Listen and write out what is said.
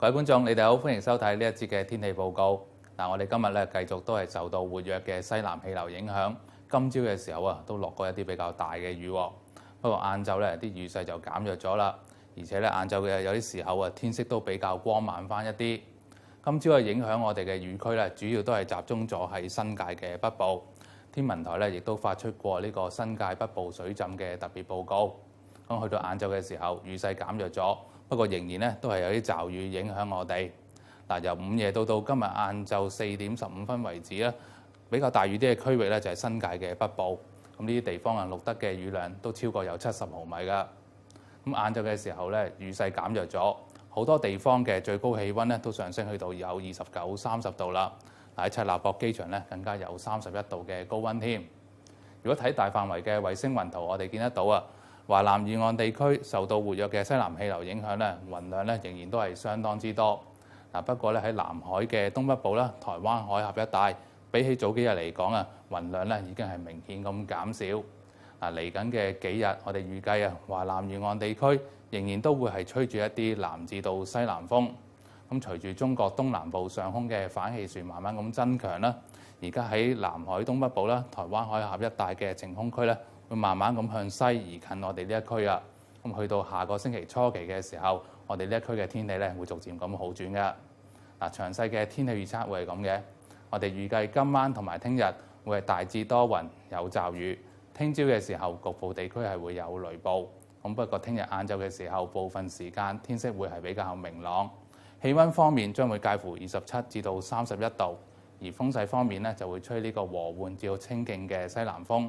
各位觀眾，你哋好，歡迎收睇呢一節嘅天氣報告。嗱，我哋今日咧繼續都係受到活躍嘅西南氣流影響。今朝嘅時候啊，都落過一啲比較大嘅雨。不過晏晝咧，啲雨勢就減弱咗啦。而且咧，晏晝嘅有啲時候啊，天色都比較光猛翻一啲。今朝嘅影響我哋嘅雨區咧，主要都係集中咗喺新界嘅北部。天文台咧亦都發出過呢個新界北部水浸嘅特別報告。咁去到晏晝嘅時候，雨勢減弱咗。不過仍然咧，都係有啲驟雨影響我哋。嗱，由午夜到到今日晏晝四點十五分為止咧，比較大雨啲嘅區域咧就係新界嘅北部。咁呢啲地方啊，錄得嘅雨量都超過有七十毫米㗎。咁晏晝嘅時候咧，雨勢減弱咗，好多地方嘅最高氣温咧都上升去到有二十九、三十度啦。喺赤鱲角機場咧，更加有三十一度嘅高温添。如果睇大範圍嘅衛星雲圖，我哋見得到啊。華南沿岸地區受到活躍嘅西南氣流影響咧，雲量咧仍然都係相當之多。嗱，不過咧喺南海嘅東北部啦、台灣海峽一帶，比起早幾日嚟講啊，雲量咧已經係明顯咁減少。嗱，嚟緊嘅幾日，我哋預計啊，華南沿岸地區仍然都會係吹住一啲南至到西南風。咁隨住中國東南部上空嘅反氣旋慢慢咁增強啦，而家喺南海東北部啦、台灣海峽一帶嘅晴空區咧。會慢慢咁向西移近我哋呢一區啊！咁去到下個星期初期嘅時候，我哋呢一區嘅天氣咧會逐漸咁好轉嘅。嗱，詳細嘅天氣預測會係咁嘅。我哋預計今晚同埋聽日會係大致多雲有驟雨，聽朝嘅時候局部地區係會有雷暴。咁不過聽日晏晝嘅時候，部分時間天色會係比較明朗。氣温方面將會介乎二十七至到三十一度，而風勢方面咧就會吹呢個和緩至到清勁嘅西南風。